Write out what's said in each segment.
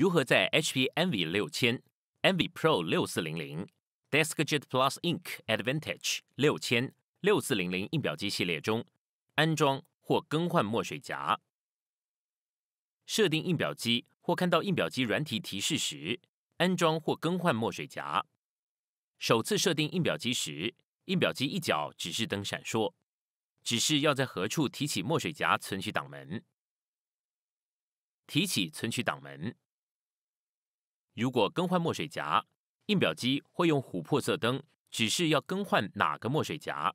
如何在 HP Envy 6000、Envy Pro 6400、DeskJet Plus Ink Advantage 6000、6400印表机系列中安装或更换墨水夹？设定印表机或看到印表机软体提示时，安装或更换墨水夹。首次设定印表机时，印表机一角指示灯闪烁，指示要在何处提起墨水夹存取挡门。提起存取挡门。如果更换墨水夹，印表机会用琥珀色灯。指示要更换哪个墨水夹？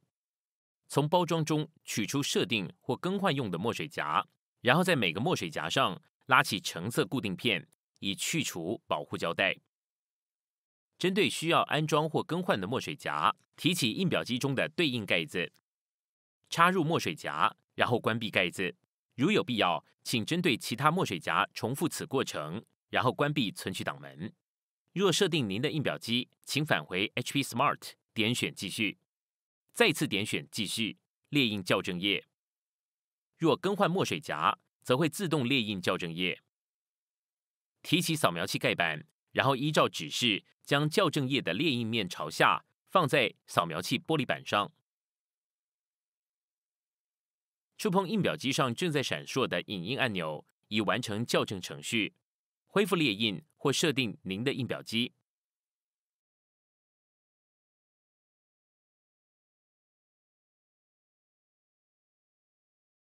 从包装中取出设定或更换用的墨水夹，然后在每个墨水夹上拉起橙色固定片，以去除保护胶带。针对需要安装或更换的墨水夹，提起印表机中的对应盖子，插入墨水夹，然后关闭盖子。如有必要，请针对其他墨水夹重复此过程。然后关闭存取档门。若设定您的印表机，请返回 HP Smart，点选继续，再次点选继续列印校正页。若更换墨水夹，则会自动列印校正页。提起扫描器盖板，然后依照指示将校正页的列印面朝下放在扫描器玻璃板上。触碰印表机上正在闪烁的影印按钮，以完成校正程序。恢复列印或设定您的印表机。